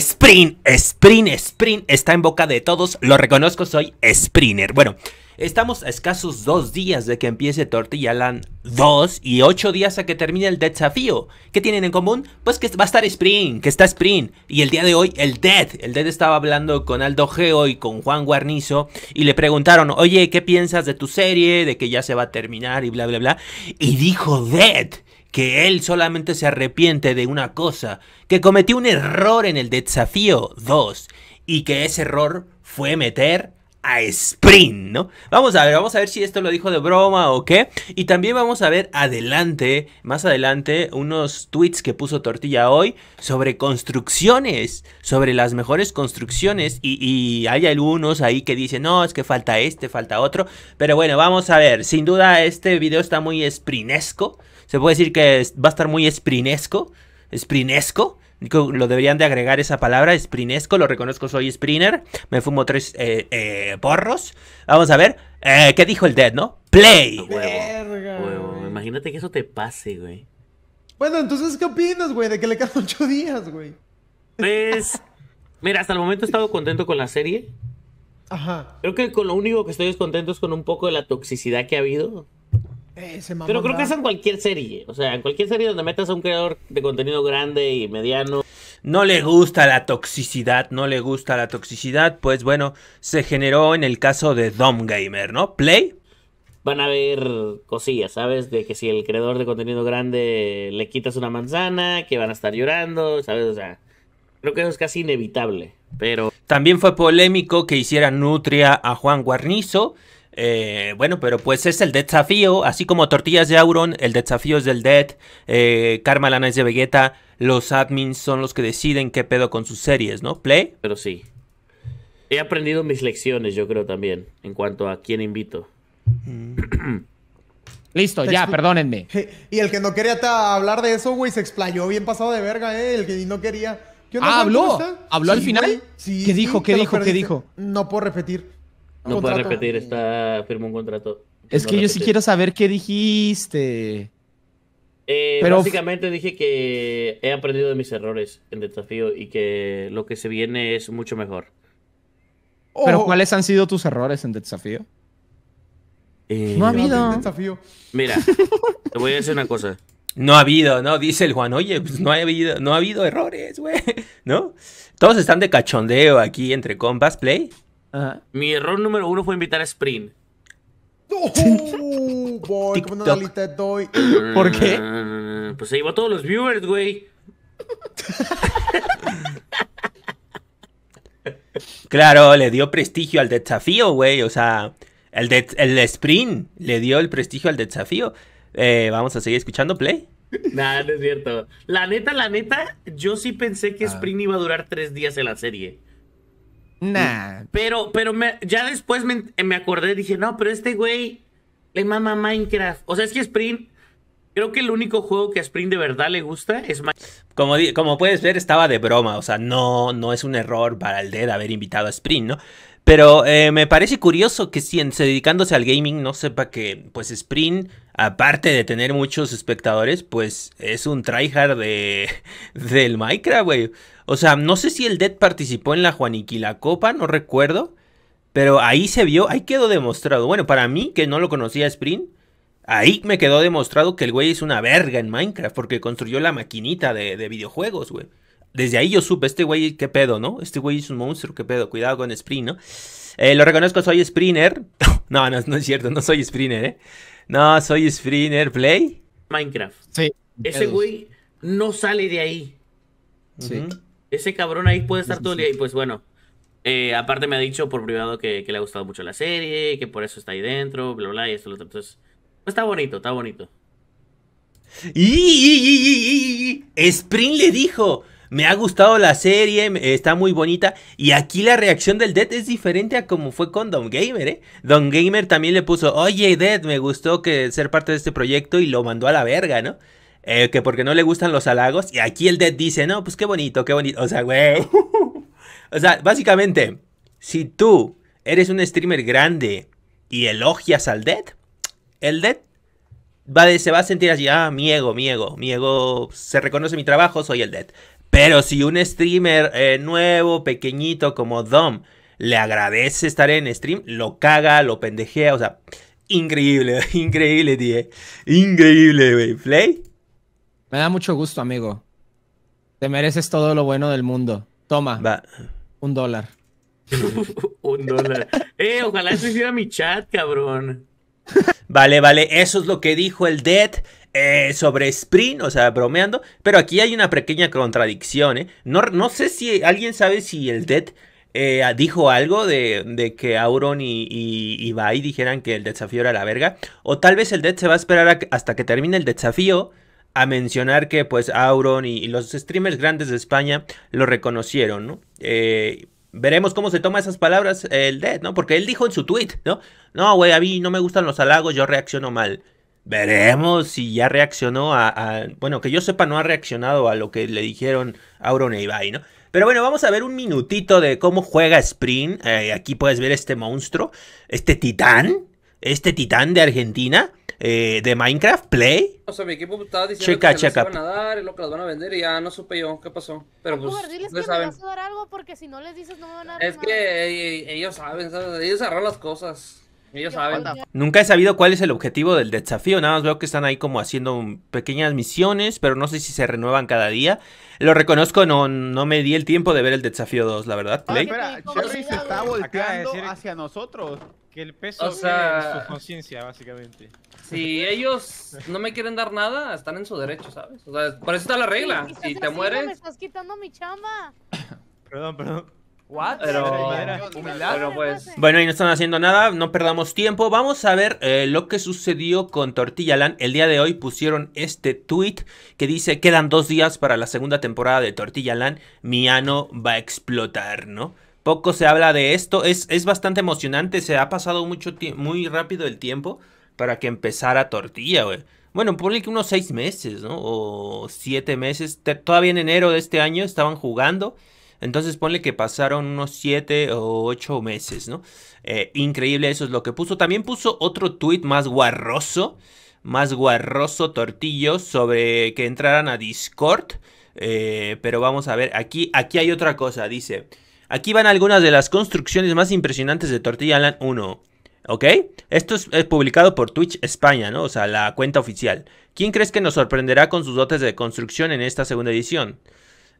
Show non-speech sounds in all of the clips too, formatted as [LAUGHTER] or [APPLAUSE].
Sprint, sprint, sprint está en boca de todos. Lo reconozco, soy sprinter. Bueno, estamos a escasos dos días de que empiece Tortilla Land 2 y ocho días a que termine el desafío. ¿Qué tienen en común? Pues que va a estar Sprint, que está Sprint. Y el día de hoy, el Dead. El Dead estaba hablando con Aldo Geo y con Juan Guarnizo y le preguntaron, oye, ¿qué piensas de tu serie? De que ya se va a terminar y bla, bla, bla. Y dijo Dead que él solamente se arrepiente de una cosa, que cometió un error en el desafío 2 y que ese error fue meter a Sprint, ¿no? Vamos a ver, vamos a ver si esto lo dijo de broma o qué. Y también vamos a ver adelante, más adelante, unos tweets que puso Tortilla hoy sobre construcciones, sobre las mejores construcciones. Y, y hay algunos ahí que dicen, no, es que falta este, falta otro. Pero bueno, vamos a ver, sin duda este video está muy sprinesco se puede decir que va a estar muy sprinesco, sprinesco, lo deberían de agregar esa palabra, sprinesco, lo reconozco, soy sprinter, me fumo tres eh, eh, porros, vamos a ver, eh, ¿qué dijo el Dead, no? Play. Huevo, Verga, Imagínate que eso te pase, güey. Bueno, entonces, ¿qué opinas, güey? De que le quedan ocho días, güey. Pues, mira, hasta el momento he estado contento con la serie. Ajá. Creo que con lo único que estoy descontento es con un poco de la toxicidad que ha habido. Pero creo que es en cualquier serie. O sea, en cualquier serie donde metas a un creador de contenido grande y mediano. No le gusta la toxicidad, no le gusta la toxicidad. Pues bueno, se generó en el caso de Dom Gamer, ¿no? Play. Van a haber cosillas, ¿sabes? De que si el creador de contenido grande le quitas una manzana, que van a estar llorando, ¿sabes? O sea, creo que eso es casi inevitable. Pero. También fue polémico que hiciera Nutria a Juan Guarnizo eh, bueno, pero pues es el desafío, así como Tortillas de Auron, el desafío es del Dead, eh, Karma Lana de Vegeta, los admins son los que deciden qué pedo con sus series, ¿no? Play. Pero sí. He aprendido mis lecciones, yo creo también, en cuanto a quién invito. Mm. [CLEARS THROAT] Listo, ya, perdónenme. [LAUGHS] Y el que no quería hablar de eso, güey, se explayó bien pasado de verga, ¿eh? El que no quería. ¿Qué ah, habló. ¿Habló al final? Sí. ¿Qué dijo? ¿Qué dijo? ¿Qué dijo? No puedo repetir. No puedes repetir, está firmó un contrato. Es que yo sí quiero saber qué dijiste. Eh, básicamente dije que he aprendido de mis errores en desafío y que lo que se viene es mucho mejor. Pero oh. ¿cuáles han sido tus errores en desafío? Eh, no ha habido. Mira, te voy a decir una cosa. No ha habido, ¿no? Dice el Juan, oye, pues no ha habido, no ha habido errores, güey. [LAUGHS] ¿No? Todos están de cachondeo aquí entre compas, play. Mi error número uno fue invitar a Sprint. [LAUGHS] ¿Por qué? [LAUGHS] Pues se llevó a todos los viewers, güey. [LAUGHS] claro, le dio prestigio al desafío, güey. O sea, el, de, el sprint le dio el prestigio al desafío. Eh, vamos a seguir escuchando Play. Nada, no es cierto. La neta, la neta, yo sí pensé que ah. Spring Sprint iba a durar tres días en la serie. Nah. Pero, pero ya después me, me acordé, dije, no, pero este güey le mama Minecraft. O sea, es que Sprint Creo que el único juego que a Spring de verdad le gusta es Minecraft. Como, como puedes ver, estaba de broma. O sea, no, no es un error para el DED haber invitado a Spring, ¿no? Pero eh, me parece curioso que si, dedicándose al gaming no sepa que pues Sprint, aparte de tener muchos espectadores, pues es un tryhard de, [LAUGHS] del Minecraft, güey. O sea, no sé si el Dead participó en la Juaniquila Copa, no recuerdo. Pero ahí se vio, ahí quedó demostrado. Bueno, para mí, que no lo conocía Sprint, ahí me quedó demostrado que el güey es una verga en Minecraft, porque construyó la maquinita de, de videojuegos, güey desde ahí yo supe, este güey, qué pedo, ¿no? Este güey es un monstruo, qué pedo, cuidado con Sprint, ¿no? lo reconozco, soy Sprinter. no, no, no es cierto, no soy Sprinter, ¿eh? No, soy Sprinter Play. Minecraft. Sí. Ese güey no sale de ahí. Sí. Ese cabrón ahí puede estar todo el día. Y pues bueno, aparte me ha dicho por privado que, le ha gustado mucho la serie, que por eso está ahí dentro, bla, bla, y eso, lo otro. Entonces, pues está bonito, está bonito. Y, y, Spring le dijo, me ha gustado la serie, está muy bonita. Y aquí la reacción del Dead es diferente a como fue con Don Gamer, ¿eh? Don Gamer también le puso, oye Dead, me gustó que ser parte de este proyecto y lo mandó a la verga, ¿no? Eh, que porque no le gustan los halagos. Y aquí el Dead dice, no, pues qué bonito, qué bonito. O sea, güey. o sea, básicamente, si tú eres un streamer grande y elogias al Dead, el Dead va se va a sentir así, ah, mi ego, mi ego, mi ego, se reconoce mi trabajo, soy el Dead. Pero si un streamer eh, nuevo, pequeñito como Dom, le agradece estar en stream, lo caga, lo pendejea, o sea, increíble, [LAUGHS] increíble, tío. Increíble, güey. Play. Me da mucho gusto, amigo. Te mereces todo lo bueno del mundo. Toma. Va. Un dólar. [LAUGHS] un dólar. Eh, ojalá eso hiciera mi chat, cabrón. Vale, vale, eso es lo que dijo el Dead. Eh, sobre Sprint, o sea, bromeando. Pero aquí hay una pequeña contradicción, ¿eh? No, sé si alguien sabe si el Dead eh, dijo algo de, que Auron y, y, y, dijeran que el desafío era la verga. O tal vez el Dead se va a esperar hasta que termine el desafío a mencionar que pues Auron y, los streamers grandes de España lo reconocieron, ¿no? veremos cómo se toma esas palabras el Dead, ¿no? Porque él dijo en su tweet, ¿no? No, güey, a mí no me gustan los halagos, yo reacciono mal veremos si ya reaccionó a, Bueno, que yo sepa, no ha reaccionado a lo que le dijeron Auron e Ibai, ¿no? Pero bueno, vamos a ver un minutito de cómo juega Sprint. Eh, aquí puedes ver este monstruo, este titán, este titán de Argentina. Eh, de Minecraft Play. O sea, mi equipo estaba diciendo que se van a dar, y lo que las van a vender y ya no supe yo qué pasó. Pero pues, saben. Es que ellos saben, ellos agarran las cosas. Ellos saben. Nunca he sabido cuál es el objetivo del desafío. Nada más veo que están ahí como haciendo pequeñas misiones, pero no sé si se renuevan cada día. Lo reconozco, no, no me di el tiempo de ver el desafío 2, la verdad. Clay Cherry se está volteando hacia nosotros. Que el peso su conciencia, básicamente. Si ellos no me quieren dar nada, están en su derecho, ¿sabes? O sea, por eso está la regla. si te mueres. estás quitando mi [COUGHS] perdón, perdón. Pues, bueno, y no están haciendo nada, no perdamos tiempo. Vamos a ver eh, lo que sucedió con Tortilla Land. El día de hoy pusieron este tweet que dice: Quedan dos días para la segunda temporada de Tortilla Land. Mi ano va a explotar, ¿no? Poco se habla de esto. Es, es bastante emocionante. Se ha pasado mucho muy rápido el tiempo para que empezara Tortilla, güey. Bueno, ponle que unos seis meses, ¿no? O siete meses. todavía en enero de este año estaban jugando. Entonces ponle que pasaron unos 7 o 8 meses, ¿no? Eh, increíble, eso es lo que puso. También puso otro tuit más guarroso, más guarroso tortillo sobre que entraran a Discord. Eh, pero vamos a ver, aquí, aquí hay otra cosa, dice. Aquí van algunas de las construcciones más impresionantes de Tortilla Land 1. ¿Ok? Esto es, publicado por Twitch España, ¿no? O sea, la cuenta oficial. ¿Quién crees que nos sorprenderá con sus dotes de construcción en esta segunda edición?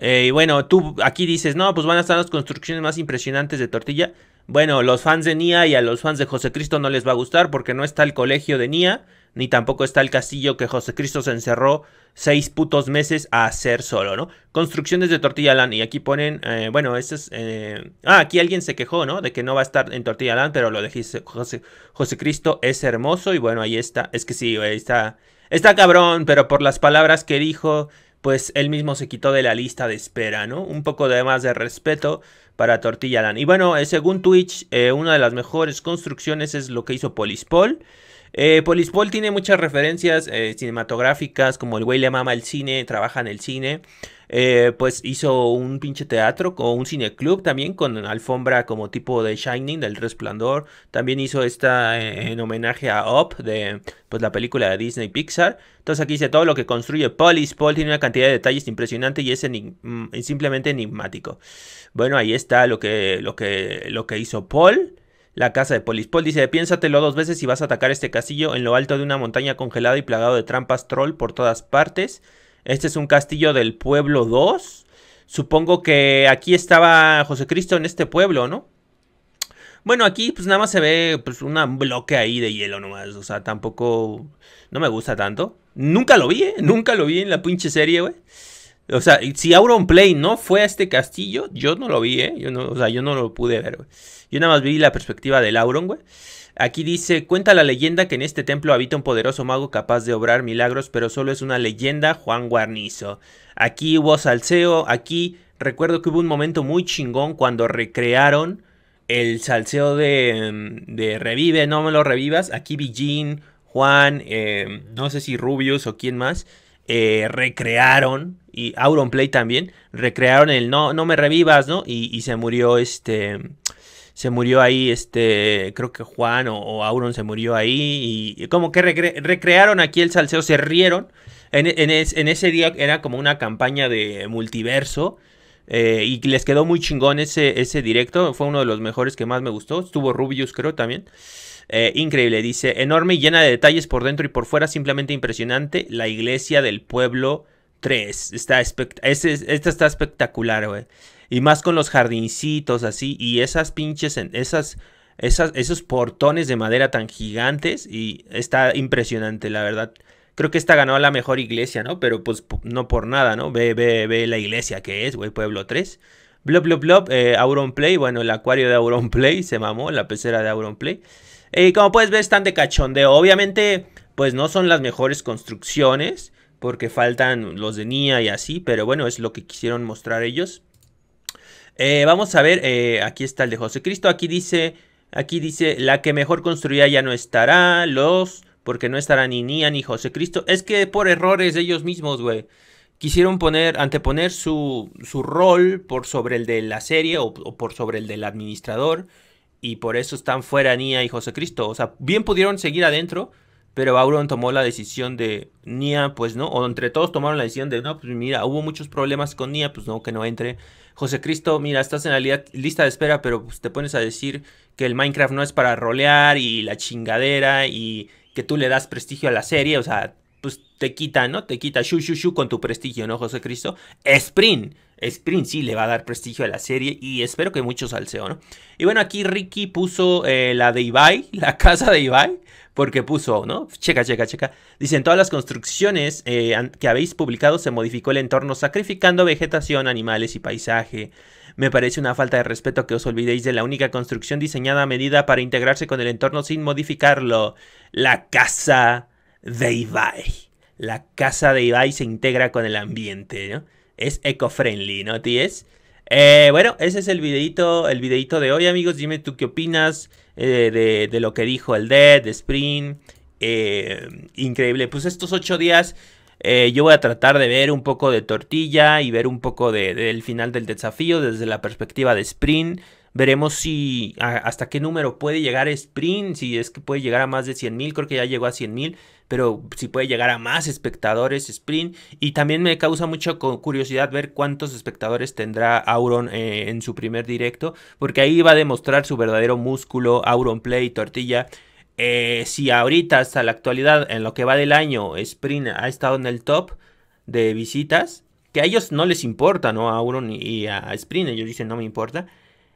Eh, y bueno, tú aquí dices, no, pues van a estar las construcciones más impresionantes de tortilla. Bueno, los fans de Nia y a los fans de José Cristo no les va a gustar porque no está el colegio de Nia, ni tampoco está el castillo que José Cristo se encerró seis putos meses a hacer solo, ¿no? Construcciones de Tortilla Land. Y aquí ponen, eh, bueno, este es... Eh, ah, aquí alguien se quejó, ¿no? De que no va a estar en Tortilla Land, pero lo dejé José, José Cristo es hermoso y bueno, ahí está. Es que sí, ahí está... Está cabrón, pero por las palabras que dijo pues él mismo se quitó de la lista de espera, ¿no? Un poco de más de respeto para Tortilla Dan. Y bueno, eh, según Twitch, eh, una de las mejores construcciones es lo que hizo Polispol. Eh, Polispol tiene muchas referencias eh, cinematográficas, como el güey le mama el cine, trabaja en el cine. Eh, pues hizo un pinche teatro o un cineclub también con alfombra como tipo de Shining, del Resplandor. También hizo esta eh, en homenaje a Up, de pues, la película de Disney Pixar. Entonces aquí dice todo lo que construye Polis. Paul tiene una cantidad de detalles impresionante y mm, es simplemente enigmático. Bueno, ahí está lo que, lo que, lo que hizo Paul la casa de Polispol. Dice, piénsatelo dos veces si vas a atacar este castillo en lo alto de una montaña congelada y plagado de trampas troll por todas partes. Este es un castillo del pueblo 2. Supongo que aquí estaba José Cristo en este pueblo, ¿no? Bueno, aquí pues nada más se ve pues un bloque ahí de hielo nomás. O sea, tampoco... No me gusta tanto. Nunca lo vi, ¿eh? Nunca lo vi en la pinche serie, güey. O sea, si Auron Play no fue a este castillo, yo no lo vi, ¿eh? Yo no, o sea, yo no lo pude ver, güey. Yo nada más vi la perspectiva de Auron, güey. Aquí dice, cuenta la leyenda que en este templo habita un poderoso mago capaz de obrar milagros, pero solo es una leyenda, Juan Guarnizo. Aquí hubo salseo, aquí recuerdo que hubo un momento muy chingón cuando recrearon el salseo de, mm, de revive, no me lo revivas. Aquí Jean, Juan, eh, no sé si Rubius o quién más, eh, recrearon y Play también recrearon el no, no me revivas, ¿no? Y, se murió este. Se murió ahí, este, creo que Juan o, Auron se murió ahí. Y, como que recrearon aquí el salseo, se rieron. En, ese día era como una campaña de multiverso. Eh, y les quedó muy chingón ese, ese directo. Fue uno de los mejores que más me gustó. Estuvo Rubius, creo, también. Eh, increíble, dice, enorme y llena de detalles por dentro y por fuera, simplemente impresionante, la iglesia del pueblo 3. Está esta está espectacular, güey. Y más con los jardincitos así. Y esas pinches, esas, esos portones de madera tan gigantes. Y está impresionante, la verdad. Creo que esta ganó la mejor iglesia, ¿no? Pero pues no por nada, ¿no? Ve, ve, ve la iglesia que es, güey, Pueblo 3. Blop, blop, blop eh, Auron Play. Bueno, el acuario de Auron [LAUGHS] Play se mamó, la pecera de Auron Play. y eh, como puedes ver, están de cachondeo. Obviamente, pues no son las mejores construcciones porque faltan los de Nia y así, pero bueno, es lo que quisieron mostrar ellos. Eh, vamos a ver, eh, aquí está el de José Cristo, aquí dice, aquí dice, la que mejor construida ya no estará, los, porque no estará ni Nia ni José Cristo. Es que por errores ellos mismos, güey. Quisieron poner, anteponer su, su, rol por sobre el de la serie o, o por sobre el del administrador y por eso están fuera Nia y José Cristo. O sea, bien pudieron seguir adentro, pero Auron tomó la decisión de Nia, pues no, o entre todos tomaron la decisión de, no, pues mira, hubo muchos problemas con Nia, pues no, que no entre. José Cristo, mira, estás en la lista de espera, pero pues, te pones a decir que el Minecraft no es para rolear y la chingadera y que tú le das prestigio a la serie, o sea, pues te quita, ¿no? Te quita shu, shu, con tu prestigio, ¿no, José Cristo? Sprint. Sprint sí le va a dar prestigio a la serie y espero que muchos alceo, ¿no? Y bueno, aquí Ricky puso eh, la de Ibai, [LAUGHS] la casa de Ibai porque puso, ¿no? Checa, checa, checa. Dicen, todas las construcciones eh, que habéis publicado se modificó el entorno sacrificando vegetación, animales y paisaje. Me parece una falta de respeto que os olvidéis de la única construcción diseñada a medida para integrarse con el entorno sin modificarlo. La casa de Ibai. La casa de Ibai se integra con el ambiente, ¿no? Es eco-friendly, ¿no, tíes? Eh, bueno, ese es el videito, el videito de hoy, amigos. Dime tú qué opinas. Eh, de, lo que dijo el Dead, de Sprint, eh, increíble. Pues estos ocho días eh, yo voy a tratar de ver un poco de tortilla y ver un poco del final del desafío desde la perspectiva de Sprint. Veremos si hasta qué número puede llegar Sprint, si es que puede llegar a más de 100.000, creo que ya llegó a 100.000, mil, pero si puede llegar a más espectadores Sprint. Y también me causa mucha curiosidad ver cuántos espectadores tendrá Auron eh, en su primer directo, porque ahí va a demostrar su verdadero músculo, Auron Play, Tortilla. Eh, si ahorita hasta la actualidad, en lo que va del año, Sprint ha estado en el top de visitas, que a ellos no les importa, ¿no? A Auron y a Sprint, ellos dicen no me importa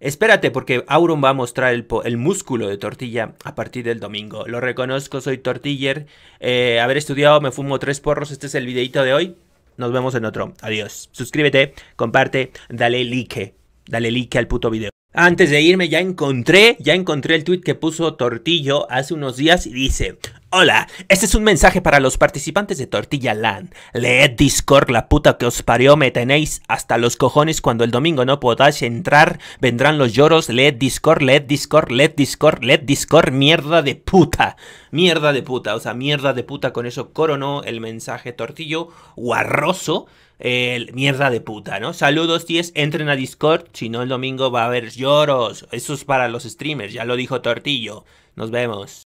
Espérate porque Auron va a mostrar el, músculo de tortilla a partir del domingo. Lo reconozco, soy tortiller. Eh, haber estudiado, me fumo tres porros. Este es el videito de hoy. Nos vemos en otro. Adiós. Suscríbete, comparte, dale like. Dale like al puto video. Antes de irme ya encontré, ya encontré el tweet que puso Tortillo hace unos días y dice, Hola, este es un mensaje para los participantes de Tortilla Land. Leed Discord, la puta que os parió, me tenéis hasta los cojones cuando el domingo no podáis entrar, vendrán los lloros, leed Discord, leed Discord, leed Discord, Led Discord, mierda de puta, mierda de puta, o sea, mierda de puta, con eso coronó el mensaje tortillo guarroso, el mierda de puta, ¿no? Saludos, 10 entren a Discord, si no el domingo va a haber lloros, eso es para los streamers, ya lo dijo Tortillo, nos vemos.